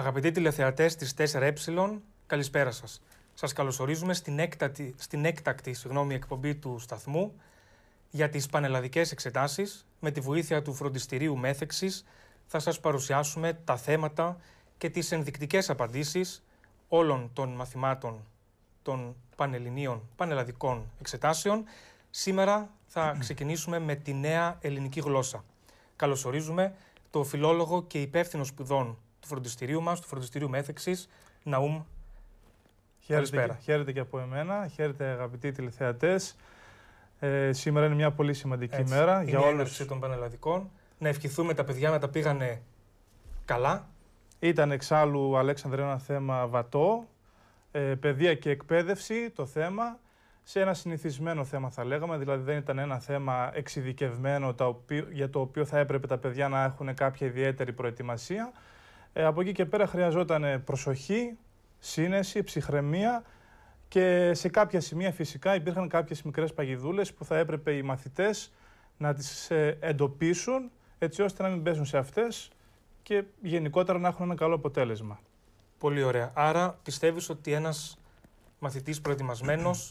Αγαπητοί τηλεθεατές της 4Ε, καλησπέρα σας. Σας καλωσορίζουμε στην, έκτατη, στην έκτακτη συγγνώμη, εκπομπή του σταθμού για τις πανελλαδικές εξετάσεις. Με τη βοήθεια του φροντιστηρίου μέθεξης θα σας παρουσιάσουμε τα θέματα και τις ενδικτικές απαντήσεις όλων των μαθημάτων των πανελληνίων πανελλαδικών εξετάσεων. Σήμερα θα ξεκινήσουμε με τη νέα ελληνική γλώσσα. Καλωσορίζουμε το φιλόλογο και υπεύθυνο σπουδών του φροντιστηρίου μας, του φροντιστηρίου Μέθεξης, Ναούμ. Χαίρετε, Καλησπέρα. χαίρετε και από εμένα. Χαίρετε, αγαπητοί τηλεθεατές. Ε, σήμερα είναι μια πολύ σημαντική Έτσι. μέρα είναι για όλους. των Πανελλαδικών. Να ευχηθούμε τα παιδιά να τα πήγανε καλά. Ήταν εξάλλου, Αλέξανδρε, ένα θέμα βατό. Ε, παιδεία και εκπαίδευση το θέμα. Σε ένα συνηθισμένο θέμα θα λέγαμε, δηλαδή δεν ήταν ένα θέμα εξειδικευμένο για το οποίο θα έπρεπε τα παιδιά να έχουν κάποια ιδιαίτερη προετοιμασία. Ε, από εκεί και πέρα χρειαζόταν προσοχή, σύνεση, ψυχραιμία και σε κάποια σημεία φυσικά υπήρχαν κάποιες μικρές παγιδούλες που θα έπρεπε οι μαθητές να τις ε, εντοπίσουν έτσι ώστε να μην πέσουν σε αυτές και γενικότερα να έχουν ένα καλό αποτέλεσμα. Πολύ ωραία. Άρα πιστεύεις ότι ένας μαθητής προετοιμασμένος,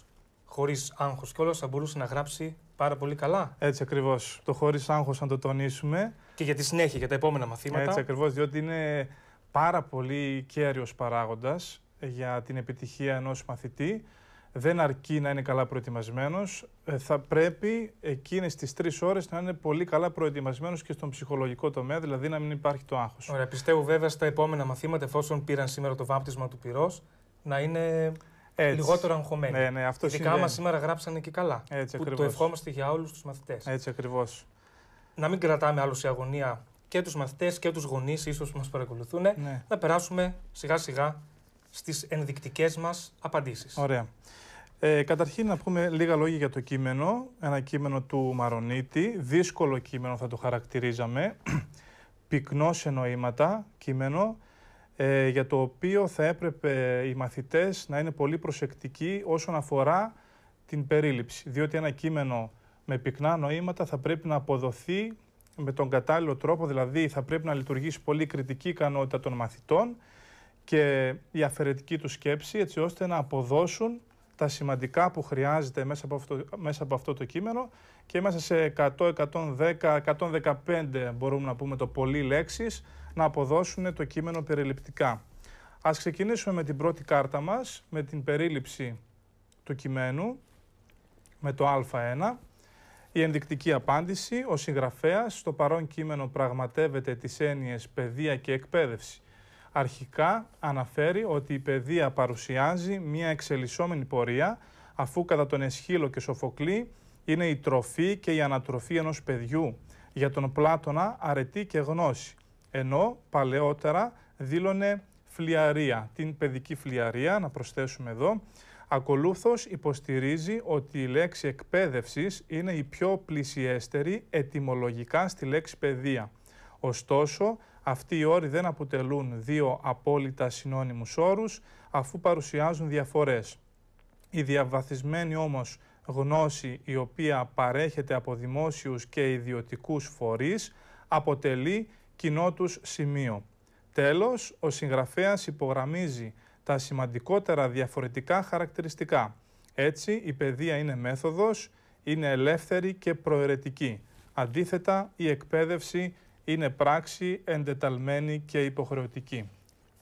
Χωρίς άγχος κιόλας θα μπορούσε να γράψει πάρα πολύ καλά. Έτσι ακριβώς, Το Χωρίς άγχος, να το τονίσουμε και για τη συνέχεια, για τα επόμενα μαθήματα. Έτσι ακριβώς, διότι είναι πάρα πολύ κέριο παράγοντας για την επιτυχία ενός μαθητή. Δεν αρκεί να είναι καλά προετοιμασμένος. Ε, θα πρέπει εκείνες τις τρεις ώρες να είναι πολύ καλά προετοιμασμένος και στον ψυχολογικό τομέα, δηλαδή να μην υπάρχει το άγχος. Ωραία. Πιστεύω βέβαια στα επόμενα μαθήματα, εφόσον πήραν σήμερα το βάπτισμα του πυρός, να είναι έτσι. λιγότερο αγχωμένοι. Ναι, ναι, αυτό Ειδικά, άμα σήμερα γράψανε και καλά. Έτσι, που το ευχόμαστε για όλους τους μαθητές. Έτσι ακριβώς να μην κρατάμε άλλο σε αγωνία και τους μαθητές και τους γονείς, ίσως που μας παρακολουθούν, ναι. να περάσουμε σιγά σιγά στις ενδεικτικές μας απαντήσεις. Ωραία. Ε, καταρχήν να πούμε λίγα λόγια για το κείμενο. Ένα κείμενο του Μαρονίτη, δύσκολο κείμενο θα το χαρακτηρίζαμε, πυκνός σε νοήματα κείμενο, ε, για το οποίο θα έπρεπε οι μαθητές να είναι πολύ προσεκτικοί όσον αφορά την περίληψη. Διότι ένα κείμενο με πυκνά νοήματα θα πρέπει να αποδοθεί με τον κατάλληλο τρόπο, δηλαδή θα πρέπει να λειτουργήσει πολύ κριτική ικανότητα των μαθητών και η αφαιρετική τους σκέψη έτσι ώστε να αποδώσουν τα σημαντικά που χρειάζεται μέσα από αυτό, μέσα αυτό το κείμενο και μέσα σε 100, 110, 115 μπορούμε να πούμε το πολύ λέξεις να αποδώσουν το κείμενο περιληπτικά. Ας ξεκινήσουμε με την πρώτη κάρτα μας, με την περίληψη του κειμένου, με το α1. Η ενδεικτική απάντηση, ο συγγραφέας στο παρόν κείμενο πραγματεύεται τις έννοιες παιδεία και εκπαίδευση. Αρχικά αναφέρει ότι η παιδεία παρουσιάζει μια εξελισσόμενη πορεία αφού κατά τον Εσχύλο και Σοφοκλή είναι η τροφή και η ανατροφή ενός παιδιού. Για τον Πλάτωνα αρετή και γνώση, ενώ παλαιότερα δήλωνε φλιαρία, την παιδική φλιαρία, να προσθέσουμε εδώ, Ακολούθως υποστηρίζει ότι η λέξη εκπαίδευσης είναι η πιο πλησιέστερη ετυμολογικά στη λέξη παιδεία. Ωστόσο, αυτοί οι όροι δεν αποτελούν δύο απόλυτα συνώνυμους όρους, αφού παρουσιάζουν διαφορές. Η διαβαθισμένη όμως γνώση η οποία παρέχεται από δημόσιους και ιδιωτικούς φορείς αποτελεί κοινό τους σημείο. Τέλος, ο συγγραφέας υπογραμμίζει τα σημαντικότερα διαφορετικά χαρακτηριστικά. Έτσι, η παιδεία είναι μέθοδος, είναι ελεύθερη και προαιρετική. Αντίθετα, η εκπαίδευση είναι πράξη εντεταλμένη και υποχρεωτική.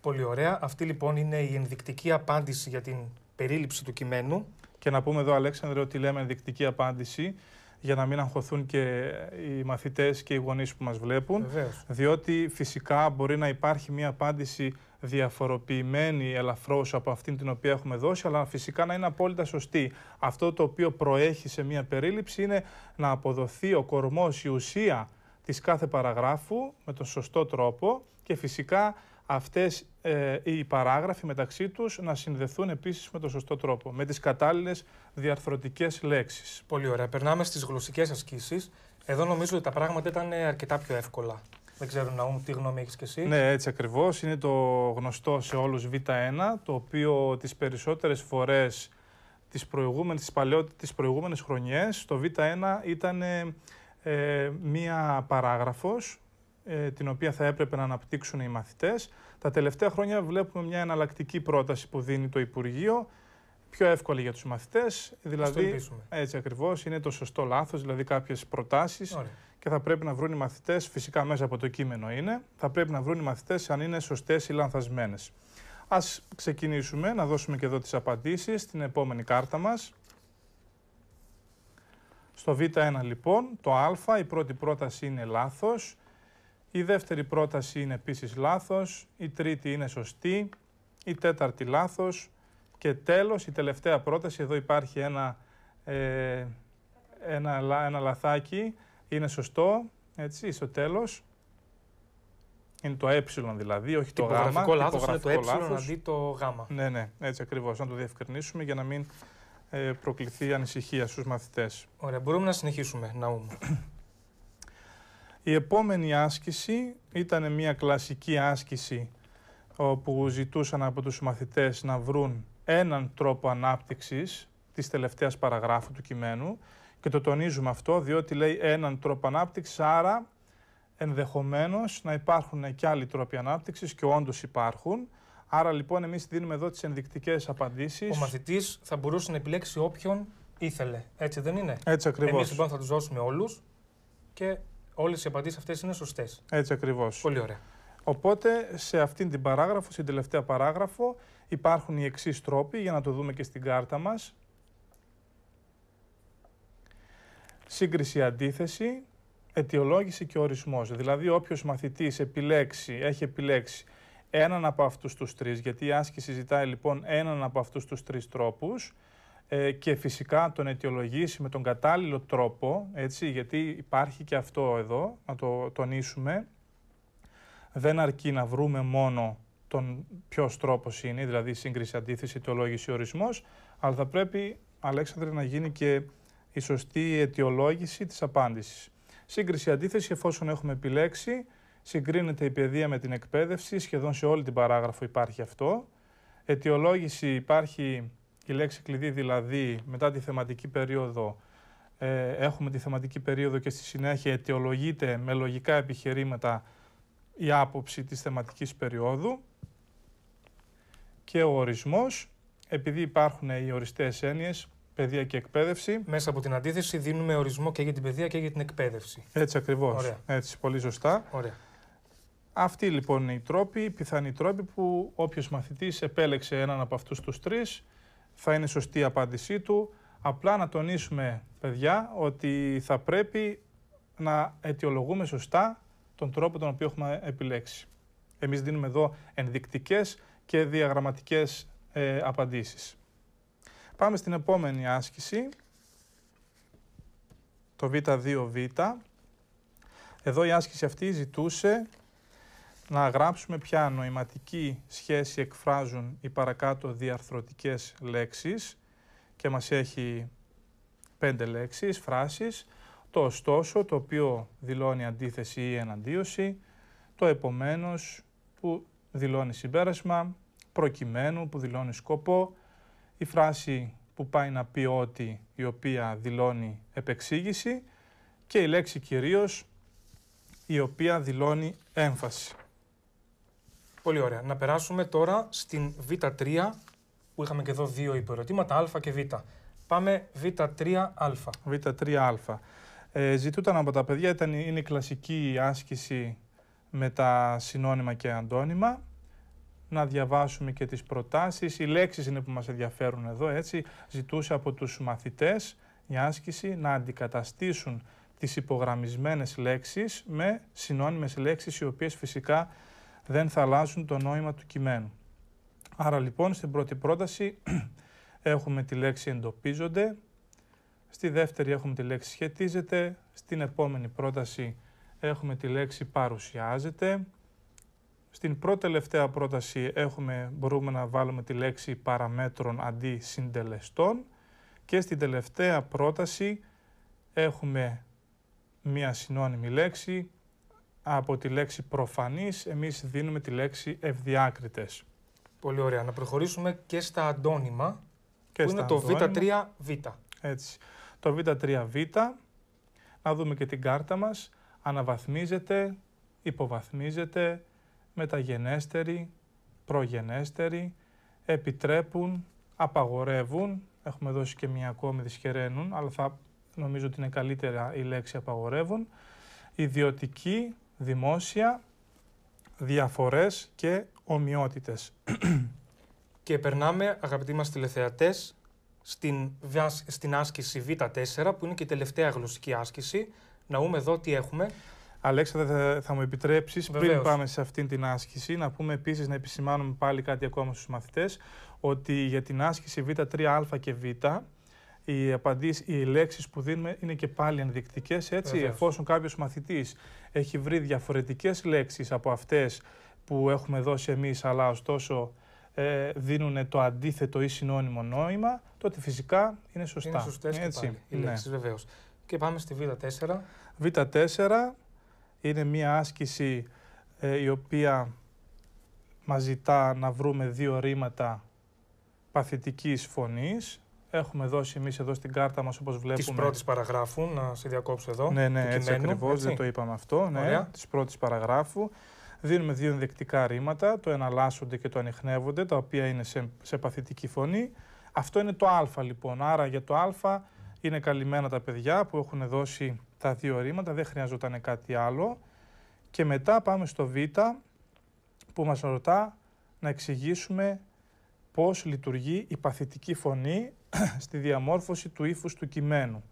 Πολύ ωραία. Αυτή λοιπόν είναι η ενδεικτική απάντηση για την περίληψη του κειμένου. Και να πούμε εδώ, Αλέξανδρε, ότι λέμε ενδεικτική απάντηση για να μην αγχωθούν και οι μαθητές και οι γονείς που μας βλέπουν. Διότι φυσικά μπορεί να υπάρχει μια απάντηση διαφοροποιημένη ελαφρώς από αυτήν την οποία έχουμε δώσει, αλλά φυσικά να είναι απόλυτα σωστή. Αυτό το οποίο προέχει σε μια περίληψη είναι να αποδοθεί ο κορμός, η ουσία της κάθε παραγράφου με τον σωστό τρόπο και φυσικά αυτές ε, οι παράγραφοι μεταξύ τους να συνδεθούν επίσης με τον σωστό τρόπο, με τις κατάλληλες διαρθρωτικές λέξεις. Πολύ ωραία. Περνάμε στις γλωσσικές ασκήσεις. Εδώ νομίζω ότι τα πράγματα ήταν αρκετά πιο εύκολα. Δεν ξέρω, Ναούμ, τι γνώμη έχεις και εσύ. Ναι, έτσι ακριβώς. Είναι το γνωστό σε όλους Β1, το οποίο τις περισσότερες φορές τις προηγούμενες τις τις προηγούμενες χρονιές, το Β1 ήταν ε, μία παράγραφος ε, την οποία θα έπρεπε να αναπτύξουν οι μαθητές. Τα τελευταία χρόνια βλέπουμε μια εναλλακτική πρόταση που δίνει το Υπουργείο, πιο εύκολη για τους μαθητές, δηλαδή έτσι ακριβώς, είναι το σωστό λάθος, δηλαδή κάποιες προτάσεις και θα πρέπει να βρουν οι μαθητές, φυσικά μέσα από το κείμενο είναι, θα πρέπει να βρουν οι μαθητές αν είναι σωστές ή λανθασμένες. Ας ξεκινήσουμε να δώσουμε και εδώ τις απαντήσεις στην επόμενη κάρτα μας. Στο Β1 λοιπόν, το Α, η πρώτη πρόταση είναι λάθος. Η δεύτερη πρόταση είναι επίσης λάθος, η τρίτη είναι σωστή, η τέταρτη λάθος και τέλος η τελευταία πρόταση, εδώ υπάρχει ένα, ε, ένα, ένα λαθάκι, είναι σωστό, έτσι, στο τέλος. Είναι το ε δηλαδή, όχι το γάμα. Το λάθος είναι το ε αντί το γάμα. Ναι, ναι, έτσι ακριβώς, να το διευκρινίσουμε για να μην ε, προκληθεί ανησυχία στους μαθητές. Ωραία, μπορούμε να συνεχίσουμε, Ναούμ. Η επόμενη άσκηση ήταν μια κλασική άσκηση όπου ζητούσαν από τους μαθητές να βρουν έναν τρόπο ανάπτυξης της τελευταίας παραγράφου του κειμένου και το τονίζουμε αυτό διότι λέει έναν τρόπο ανάπτυξης, άρα ενδεχομένως να υπάρχουν και άλλοι τρόποι ανάπτυξης και όντως υπάρχουν. Άρα λοιπόν εμείς δίνουμε εδώ τις ενδεικτικές απαντήσεις. Ο μαθητής θα μπορούσε να επιλέξει όποιον ήθελε. Έτσι δεν είναι. Έτσι ακριβώς. Εμείς λοιπόν θα τους δώσουμε όλους και όλες οι απαντήσεις αυτές είναι σωστές. Έτσι ακριβώς. Πολύ ωραία. Οπότε σε αυτήν την παράγραφο, στην τελευταία παράγραφο, υπάρχουν οι εξής τρόποι για να το δούμε και στην κάρτα μας. Σύγκριση αντίθεση, αιτιολόγηση και ορισμός. Δηλαδή όποιος μαθητής επιλέξει, έχει επιλέξει έναν από αυτούς τους τρεις, γιατί η άσκηση ζητάει λοιπόν έναν από αυτούς τους τρεις τρόπους ε, και φυσικά τον αιτιολογήσει με τον κατάλληλο τρόπο, έτσι, γιατί υπάρχει και αυτό εδώ, να το τονίσουμε. Δεν αρκεί να βρούμε μόνο τον ποιος τρόπος είναι, δηλαδή σύγκριση, αντίθεση, αιτιολόγηση, ορισμός, αλλά θα πρέπει, Αλέξανδρε, να γίνει και η σωστή αιτιολόγηση της απάντησης. Σύγκριση, αντίθεση, εφόσον έχουμε επιλέξει, συγκρίνεται η παιδεία με την εκπαίδευση, σχεδόν σε όλη την παράγραφο υπάρχει αυτό. Αιτιολόγηση υπάρχει η λέξη κλειδί δηλαδή μετά τη θεματική περίοδο ε, έχουμε τη θεματική περίοδο και στη συνέχεια αιτιολογείται με λογικά επιχειρήματα η άποψη της θεματικής περίοδου και ο ορισμός, επειδή υπάρχουν οι οριστές έννοιες, παιδεία και εκπαίδευση. Μέσα από την αντίθεση δίνουμε ορισμό και για την παιδεία και για την εκπαίδευση. Έτσι ακριβώς, Ωραία. έτσι πολύ σωστά. Ωραία. Αυτοί λοιπόν είναι οι τρόποι, οι πιθανοί τρόποι που όποιος μαθητής επέλεξε έναν από αυτούς τους τρεις θα είναι σωστή η απάντησή του. Απλά να τονίσουμε, παιδιά, ότι θα πρέπει να αιτιολογούμε σωστά τον τρόπο τον οποίο έχουμε επιλέξει. Εμείς δίνουμε εδώ ενδεικτικές και διαγραμματικές ε, απαντήσεις. Πάμε στην επόμενη άσκηση, το β2β. Εδώ η άσκηση αυτή ζητούσε να γράψουμε ποια νοηματική σχέση εκφράζουν οι παρακάτω διαρθρωτικές λέξεις και μας έχει πέντε λέξεις, φράσεις, το ωστόσο το οποίο δηλώνει αντίθεση ή εναντίωση, το επομένως που δηλώνει συμπέρασμα, προκειμένου που δηλώνει σκοπό, η φράση που πάει να πει ότι η οποία δηλώνει επεξήγηση και η λέξη κυρίως η οποία δηλώνει έμφαση. Πολύ ωραία. Να περάσουμε τώρα στην Β3, που είχαμε και εδώ δύο υποερωτήματα, Α και Β. Πάμε Β3α. Β3α. Ε, ζητούταν από τα παιδιά, ήταν, είναι η κλασική άσκηση με τα συνώνυμα και αντώνυμα. Να διαβάσουμε και τις προτάσεις. Οι λέξεις είναι που μας ενδιαφέρουν εδώ, έτσι. Ζητούσε από τους μαθητές η άσκηση να αντικαταστήσουν τις υπογραμμισμένες λέξεις με συνώνυμες λέξεις οι οποίες φυσικά δεν θα αλλάζουν το νόημα του κειμένου. Άρα λοιπόν στην πρώτη πρόταση έχουμε τη λέξη εντοπίζονται, στη δεύτερη έχουμε τη λέξη σχετίζεται, στην επόμενη πρόταση έχουμε τη λέξη παρουσιάζεται, στην πρώτη τελευταία πρόταση έχουμε, μπορούμε να βάλουμε τη λέξη παραμέτρων αντί συντελεστών και στην τελευταία πρόταση έχουμε μία συνώνυμη λέξη από τη λέξη προφανής, εμείς δίνουμε τη λέξη ευδιάκριτες. Πολύ ωραία. Να προχωρήσουμε και στα αντώνυμα, και που στα είναι το Β3Β. Έτσι. Το Β3Β, να δούμε και την κάρτα μας, αναβαθμίζεται, υποβαθμίζεται, μεταγενέστερη, προγενέστερη, επιτρέπουν, απαγορεύουν, έχουμε δώσει και μια ακόμη δυσχεραίνουν, αλλά θα νομίζω ότι είναι καλύτερα η λέξη απαγορεύουν, ιδιωτική, δημόσια, διαφορές και ομοιότητες. Και περνάμε, αγαπητοί μας τηλεθεατές, στην, στην άσκηση Β4, που είναι και η τελευταία γλωσσική άσκηση. Να δούμε εδώ τι έχουμε. Αλέξανδρα, θα μου επιτρέψεις πριν πάμε σε αυτήν την άσκηση να πούμε επίσης να επισημάνουμε πάλι κάτι ακόμα στους μαθητές ότι για την άσκηση Β3α και Β οι, απαντήσεις, οι λέξεις που δίνουμε είναι και πάλι ενδεικτικές, έτσι, εφόσον κάποιος μαθητής έχει βρει διαφορετικές λέξεις από αυτές που έχουμε δώσει εμείς, αλλά ωστόσο ε, δίνουν το αντίθετο ή συνώνυμο νόημα, τότε φυσικά είναι σωστά. Είναι σωστές έτσι, και οι ναι. λέξεις βεβαίως. Και πάμε στη Β4. Β4 είναι μία άσκηση ε, η οποία μας ζητά να βρούμε δύο ρήματα παθητικής φωνής Έχουμε δώσει εμείς εδώ στην κάρτα μας, όπως βλέπουμε. Τη πρώτη παραγράφου, να σε διακόψω εδώ. Ναι, ναι, έτσι ακριβώ, δεν το είπαμε αυτό. Ναι, τη πρώτη παραγράφου. Δίνουμε δύο ενδεικτικά ρήματα, το εναλλάσσονται και το ανοιχνεύονται, τα οποία είναι σε, σε παθητική φωνή. Αυτό είναι το Α λοιπόν. Άρα για το Α είναι καλυμμένα τα παιδιά που έχουν δώσει τα δύο ρήματα, δεν χρειαζόταν κάτι άλλο. Και μετά πάμε στο Β που μας ρωτά να εξηγήσουμε πώς λειτουργεί η παθητική φωνή στη διαμόρφωση του ύφους του κειμένου.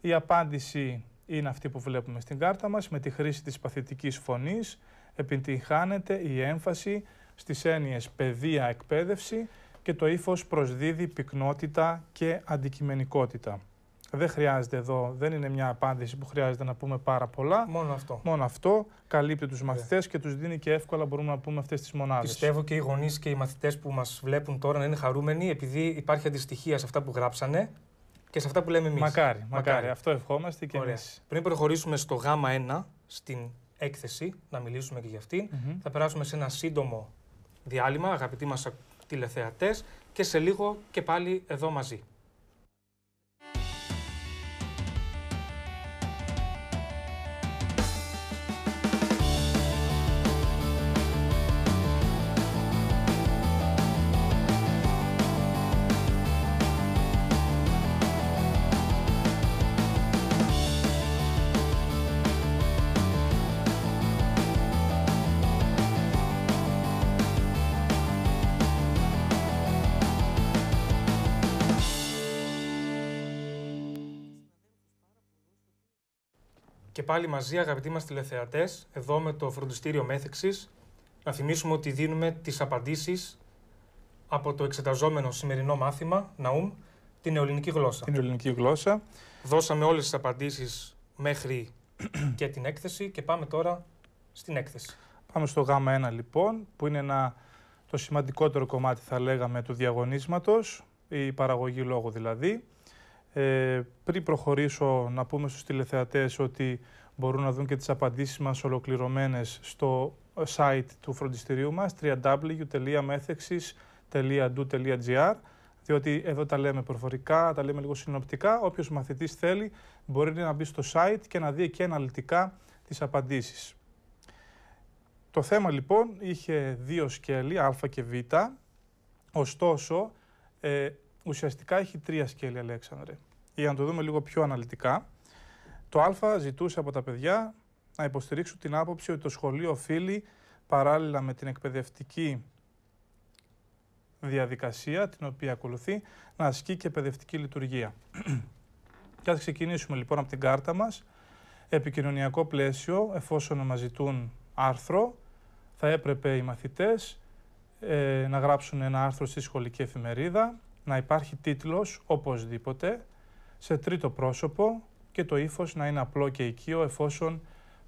Η απάντηση είναι αυτή που βλέπουμε στην κάρτα μας, με τη χρήση της παθητικής φωνής επιτυγχάνεται η έμφαση στις έννοιες παιδεία, εκπαίδευση και το ύφος προσδίδει πυκνότητα και αντικειμενικότητα. Δεν χρειάζεται εδώ, δεν είναι μια απάντηση που χρειάζεται να πούμε πάρα πολλά. Μόνο αυτό. Μόνο αυτό καλύπτει τους μαθητές και τους δίνει και εύκολα μπορούμε να πούμε αυτές τις μονάδες. Πιστεύω και οι γονείς και οι μαθητές που μας βλέπουν τώρα να είναι χαρούμενοι επειδή υπάρχει αντιστοιχία σε αυτά που γράψανε και σε αυτά που λέμε εμείς. Μακάρι, μακάρι, Αυτό ευχόμαστε και εμείς. Πριν προχωρήσουμε στο Γ1, στην έκθεση, να μιλήσουμε και για αυτην θα περάσουμε σε ένα σύντομο διάλειμμα, αγαπητοί μας τηλεθεατές, και σε λίγο και πάλι εδώ μαζί. και πάλι μαζί, αγαπητοί μας τηλεθεατές, εδώ με το φροντιστήριο Μέθηξη. Να θυμίσουμε ότι δίνουμε τις απαντήσεις από το εξεταζόμενο σημερινό μάθημα, Ναούμ, την ελληνική γλώσσα. Την ελληνική γλώσσα. Δώσαμε όλες τις απαντήσεις μέχρι και την έκθεση και πάμε τώρα στην έκθεση. Πάμε στο ΓΑΜΑ 1 λοιπόν, που είναι ένα, το σημαντικότερο κομμάτι θα λέγαμε του διαγωνίσματος, η παραγωγή λόγου δηλαδή. Ε, πριν προχωρήσω, να πούμε στους τηλεθεατές ότι μπορούν να δουν και τις απαντήσεις μας ολοκληρωμένες στο site του φροντιστηρίου μας www.methexis.do.gr διότι εδώ τα λέμε προφορικά, τα λέμε λίγο συνοπτικά. Όποιος μαθητής θέλει μπορεί να μπει στο site και να δει και αναλυτικά τις απαντήσεις. Το θέμα λοιπόν είχε δύο σκέλη, α και β. Ωστόσο, ε, ουσιαστικά έχει τρία σκέλη, Αλέξανδρε. Για να το δούμε λίγο πιο αναλυτικά, το Α ζητούσε από τα παιδιά να υποστηρίξουν την άποψη ότι το σχολείο οφείλει παράλληλα με την εκπαιδευτική διαδικασία την οποία ακολουθεί να ασκεί και παιδευτική λειτουργία. και ας ξεκινήσουμε λοιπόν από την κάρτα μας. Επικοινωνιακό πλαίσιο, εφόσον μας ζητούν άρθρο, θα έπρεπε οι μαθητές ε, να γράψουν ένα άρθρο στη σχολική εφημερίδα, να υπάρχει τίτλος οπωσδήποτε σε τρίτο πρόσωπο και το ύφος να είναι απλό και οικείο εφόσον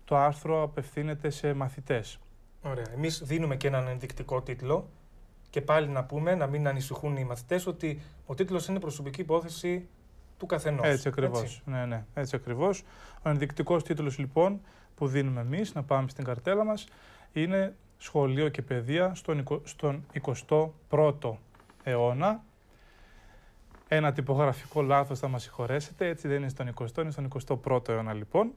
το άρθρο απευθύνεται σε μαθητές. Ωραία. Εμείς δίνουμε και έναν ενδεικτικό τίτλο και πάλι να πούμε, να μην ανησυχούν οι μαθητές, ότι ο τίτλος είναι προσωπική υπόθεση του καθενός. Έτσι ακριβώς. Ναι, ναι. Έτσι ακριβώς. Ο ενδεικτικός τίτλος λοιπόν που δίνουμε εμείς, να πάμε στην καρτέλα μας, είναι σχολείο και παιδεία στον 21ο αιώνα ένα τυπογραφικό λάθος θα μας συγχωρέσετε, έτσι δεν είναι στον 20ο, είναι στον 21ο αιώνα λοιπόν.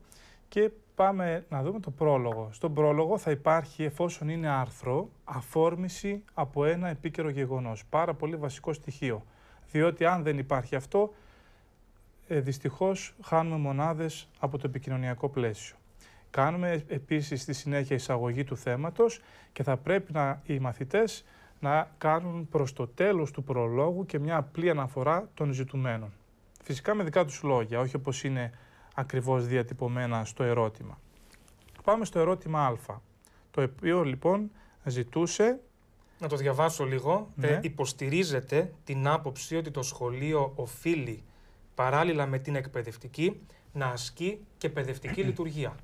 Και πάμε να δούμε το πρόλογο. Στον πρόλογο θα υπάρχει, εφόσον είναι άρθρο, αφόρμηση από ένα επίκαιρο γεγονός. Πάρα πολύ βασικό στοιχείο. Διότι αν δεν υπάρχει αυτό, ε, δυστυχώς χάνουμε μονάδες από το επικοινωνιακό πλαίσιο. Κάνουμε επίσης στη συνέχεια εισαγωγή του θέματος και θα πρέπει να οι μαθητές να κάνουν προς το τέλος του προλόγου και μια απλή αναφορά των ζητουμένων. Φυσικά με δικά τους λόγια, όχι όπως είναι ακριβώς διατυπωμένα στο ερώτημα. Πάμε στο ερώτημα Α, το οποίο λοιπόν ζητούσε... Να το διαβάσω λίγο. Ε, ναι. υποστηρίζεται την άποψη ότι το σχολείο οφείλει παράλληλα με την εκπαιδευτική να ασκεί και παιδευτική λειτουργία.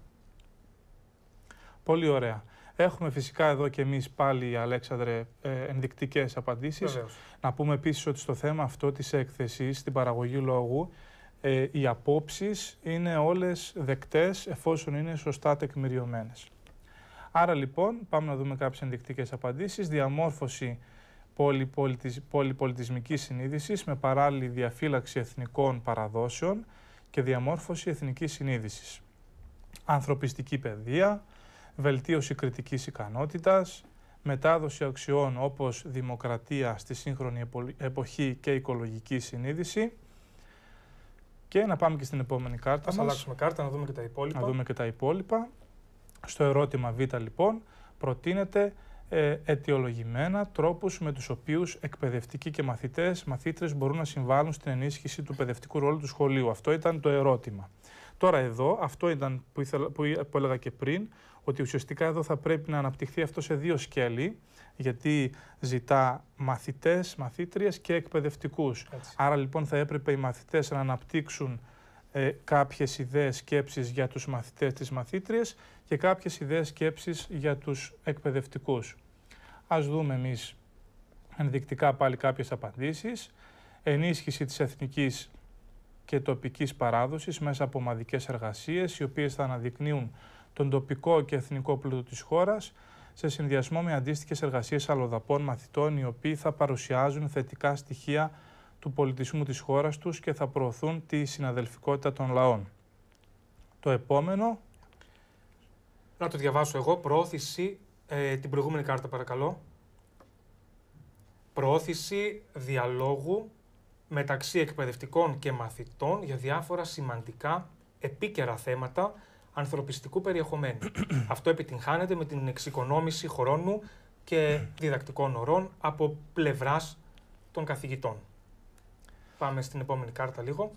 Πολύ ωραία. Έχουμε φυσικά εδώ και εμείς πάλι, Αλέξανδρε, ε, ενδεικτικές απαντήσεις. Να πούμε επίσης ότι στο θέμα αυτό της έκθεσης, στην παραγωγή λόγου, ε, οι απόψεις είναι όλες δεκτές εφόσον είναι σωστά τεκμηριωμένες. Άρα λοιπόν, πάμε να δούμε κάποιες ενδεικτικές απαντήσεις. Διαμόρφωση πολυπολιτισμική πολυπολιτισμικής συνείδησης με παράλληλη διαφύλαξη εθνικών παραδόσεων και διαμόρφωση εθνικής συνείδησης. Ανθρωπιστική παιδεία, βελτίωση κριτικής ικανότητας, μετάδοση αξιών όπως δημοκρατία στη σύγχρονη εποχή και οικολογική συνείδηση. Και να πάμε και στην επόμενη κάρτα Ας μας. αλλάξουμε κάρτα, να δούμε και τα υπόλοιπα. Να δούμε και τα υπόλοιπα. Στο ερώτημα Β λοιπόν προτείνεται ε, αιτιολογημένα τρόπους με τους οποίους εκπαιδευτικοί και μαθητές, μαθήτρες μπορούν να συμβάλλουν στην ενίσχυση του παιδευτικού ρόλου του σχολείου. Αυτό ήταν το ερώτημα. Τώρα εδώ, αυτό ήταν που, ήθελα, που, έλεγα και πριν, ότι ουσιαστικά εδώ θα πρέπει να αναπτυχθεί αυτό σε δύο σκέλη, γιατί ζητά μαθητές, μαθήτριες και εκπαιδευτικούς. Άρα λοιπόν θα έπρεπε οι μαθητές να αναπτύξουν ε, κάποιες ιδέες σκέψεις για τους μαθητές της μαθήτριες και κάποιες ιδέες σκέψεις για τους εκπαιδευτικούς. Ας δούμε εμείς ενδεικτικά πάλι κάποιες απαντήσεις. Ενίσχυση της εθνικής και τοπικής παράδοσης μέσα από ομαδικές εργασίες, οι οποίες θα αναδεικνύουν τον τοπικό και εθνικό πλούτο της χώρας, σε συνδυασμό με αντίστοιχες εργασίες αλλοδαπών μαθητών, οι οποίοι θα παρουσιάζουν θετικά στοιχεία του πολιτισμού της χώρας τους και θα προωθούν τη συναδελφικότητα των λαών. Το επόμενο... Να το διαβάσω εγώ. Προώθηση, ε, την προηγούμενη κάρτα παρακαλώ. Προώθηση διαλόγου μεταξύ εκπαιδευτικών και μαθητών για διάφορα σημαντικά επίκαιρα θέματα ανθρωπιστικού περιεχομένου. Αυτό επιτυγχάνεται με την εξοικονόμηση χρόνου και διδακτικών ωρών από πλευράς των καθηγητών. Πάμε στην επόμενη κάρτα λίγο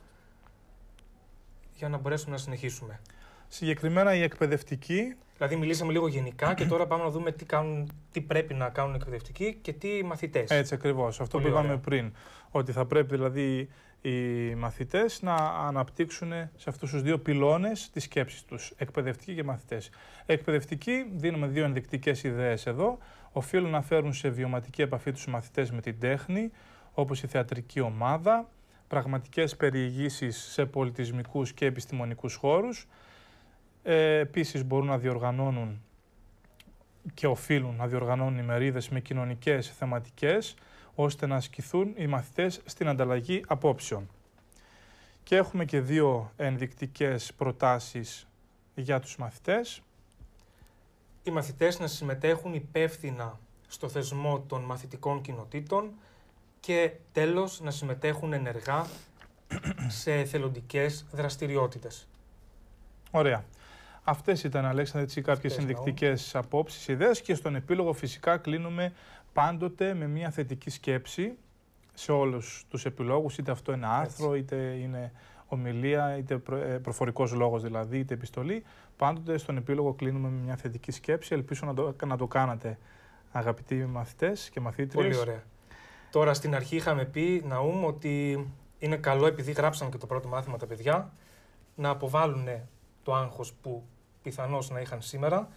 για να μπορέσουμε να συνεχίσουμε. Συγκεκριμένα η εκπαιδευτική. Δηλαδή, μιλήσαμε λίγο γενικά και τώρα πάμε να δούμε τι, κάνουν, τι πρέπει να κάνουν οι εκπαιδευτικοί και τι μαθητές. Έτσι ακριβώς. Αυτό που είπαμε πριν. Ότι θα πρέπει δηλαδή οι μαθητές να αναπτύξουν σε αυτούς τους δύο πυλώνες τις σκέψεις τους, εκπαιδευτικοί και μαθητές. Εκπαιδευτικοί, δίνουμε δύο ενδεικτικές ιδέες εδώ, οφείλουν να φέρουν σε βιωματική επαφή τους μαθητές με την τέχνη, όπως η θεατρική ομάδα, πραγματικές περιηγήσεις σε πολιτισμικούς και επιστημονικούς χώρους. Ε, επίσης μπορούν να διοργανώνουν και οφείλουν να διοργανώνουν ημερίδες με κοινωνικές θεματικές, ώστε να ασκηθούν οι μαθητές στην ανταλλαγή απόψεων. Και έχουμε και δύο ενδεικτικές προτάσεις για τους μαθητές. Οι μαθητές να συμμετέχουν υπεύθυνα στο θεσμό των μαθητικών κοινοτήτων και τέλος να συμμετέχουν ενεργά σε θελοντικές δραστηριότητες. Ωραία. Αυτές ήταν, Αλέξανδρε, έτσι κάποιες ναι, ενδεικτικές απόψεις, ιδέες και στον επίλογο φυσικά κλείνουμε πάντοτε με μια θετική σκέψη σε όλους τους επιλόγους, είτε αυτό είναι άρθρο, είτε είναι ομιλία, είτε ε, προφορικός λόγος δηλαδή, είτε επιστολή. Πάντοτε στον επίλογο κλείνουμε με μια θετική σκέψη. Ελπίζω να το, να το κάνατε, αγαπητοί μαθητές και μαθήτριες. Πολύ ωραία. Τώρα στην αρχή είχαμε πει, Ναούμ, ότι είναι καλό επειδή γράψαν και το πρώτο μάθημα τα παιδιά να αποβάλουν το άγχος που πιθανώς να είχαν σήμερα,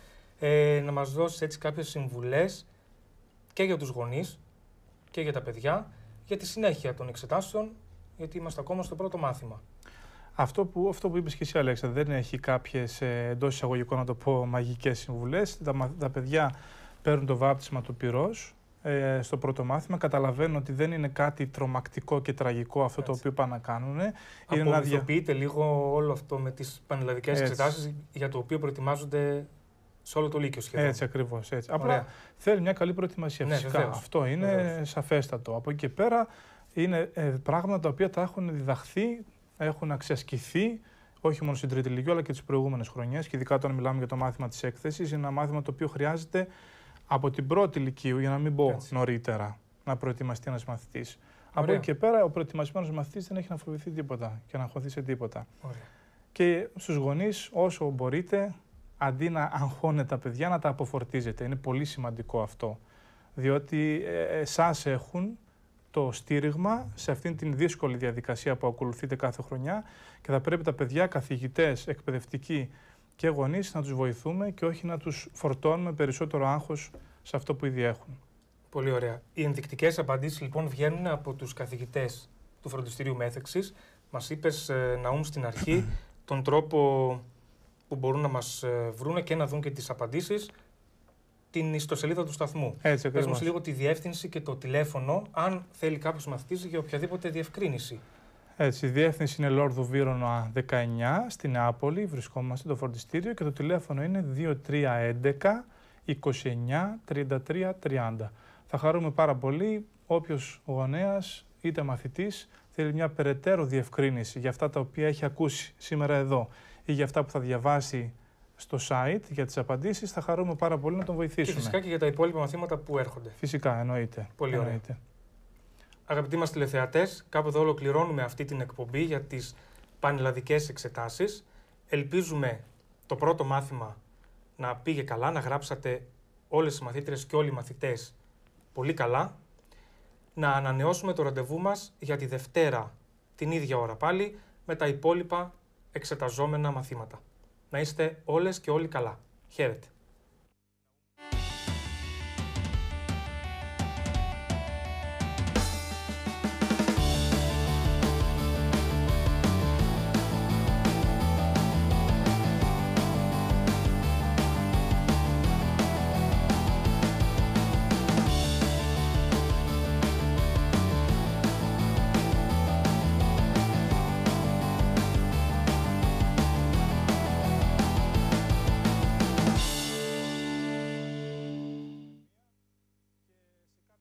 ε, να μας δώσεις έτσι κάποιες συμβουλές και για τους γονείς και για τα παιδιά για τη συνέχεια των εξετάσεων, γιατί είμαστε ακόμα στο πρώτο μάθημα. Αυτό που, αυτό που είπες και εσύ Αλέξα, δεν έχει κάποιες ε, εντός εισαγωγικών να το πω μαγικές συμβουλές. Τα, τα παιδιά παίρνουν το βάπτισμα του πυρός, ε, στο πρώτο μάθημα. Καταλαβαίνω ότι δεν είναι κάτι τρομακτικό και τραγικό αυτό το οποίο πάνε να κάνουν. Απομυθοποιείται λίγο όλο αυτό με τις πανελλαδικές εξετάσεις για το οποίο προετοιμάζονται σε όλο το Λύκειο σχεδόν. Έτσι ακριβώς. Έτσι. Απλά θέλει μια καλή προετοιμασία. Ναι, Φυσικά αυτό είναι βεβαίως. σαφέστατο. Από εκεί και πέρα είναι ε, πράγματα τα οποία τα έχουν διδαχθεί, έχουν αξιασκηθεί όχι μόνο στην Τρίτη Λύκειο αλλά και τις προηγούμενες χρονιές. Και ειδικά όταν μιλάμε για το μάθημα της έκθεσης, είναι ένα μάθημα το οποίο χρειάζεται από την πρώτη ηλικίου, για να μην πω νωρίτερα, να προετοιμαστεί ένας μαθητής. Από εκεί και πέρα, ο προετοιμασμένος μαθητής δεν έχει να φοβηθεί τίποτα και να χωθεί σε τίποτα. Και στους γονείς, όσο μπορείτε, αντί να αγχώνετε τα παιδιά, να τα αποφορτίζετε. Είναι πολύ σημαντικό αυτό. Διότι εσά ε, έχουν το στήριγμα σε αυτήν την δύσκολη διαδικασία που ακολουθείτε κάθε χρονιά και θα πρέπει τα παιδιά, καθηγητές, εκπαιδευτικοί και γονείς να τους βοηθούμε και όχι να τους φορτώνουμε περισσότερο άγχος σε αυτό που ήδη έχουν. Πολύ ωραία. Οι ενδεικτικές απαντήσεις λοιπόν βγαίνουν από τους καθηγητές του Φροντιστηρίου Μέθεξης. Μας είπες, ε, Ναούμ, στην αρχή τον τρόπο που μπορούν να μας ε, βρουν και να δουν και τις απαντήσεις. Την ιστοσελίδα του σταθμού. Έτσι, ακριβώς. λίγο τη διεύθυνση και το τηλέφωνο, αν θέλει κάποιος μαθητή για οποιαδήποτε διευκρίνηση. Έτσι, η διεύθυνση είναι Λόρδου Βίρονα 19 στην Νάπολη. Βρισκόμαστε το φορτιστήριο και το τηλέφωνο είναι 2311 29 33 Θα χαρούμε πάρα πολύ όποιος γονέας είτε μαθητής θέλει μια περαιτέρω διευκρίνηση για αυτά τα οποία έχει ακούσει σήμερα εδώ ή για αυτά που θα διαβάσει στο site για τις απαντήσεις. Θα χαρούμε πάρα πολύ να τον βοηθήσουμε. Και φυσικά και για τα υπόλοιπα μαθήματα που έρχονται. Φυσικά, εννοείται. Πολύ ωραία. Αγαπητοί μας τηλεθεατές, κάπου εδώ ολοκληρώνουμε αυτή την εκπομπή για τις πανελλαδικές εξετάσεις. Ελπίζουμε το πρώτο μάθημα να πήγε καλά, να γράψατε όλες οι μαθήτρες και όλοι οι μαθητές πολύ καλά. Να ανανεώσουμε το ραντεβού μας για τη Δευτέρα την ίδια ώρα πάλι με τα υπόλοιπα εξεταζόμενα μαθήματα. Να είστε όλες και όλοι καλά. Χαίρετε.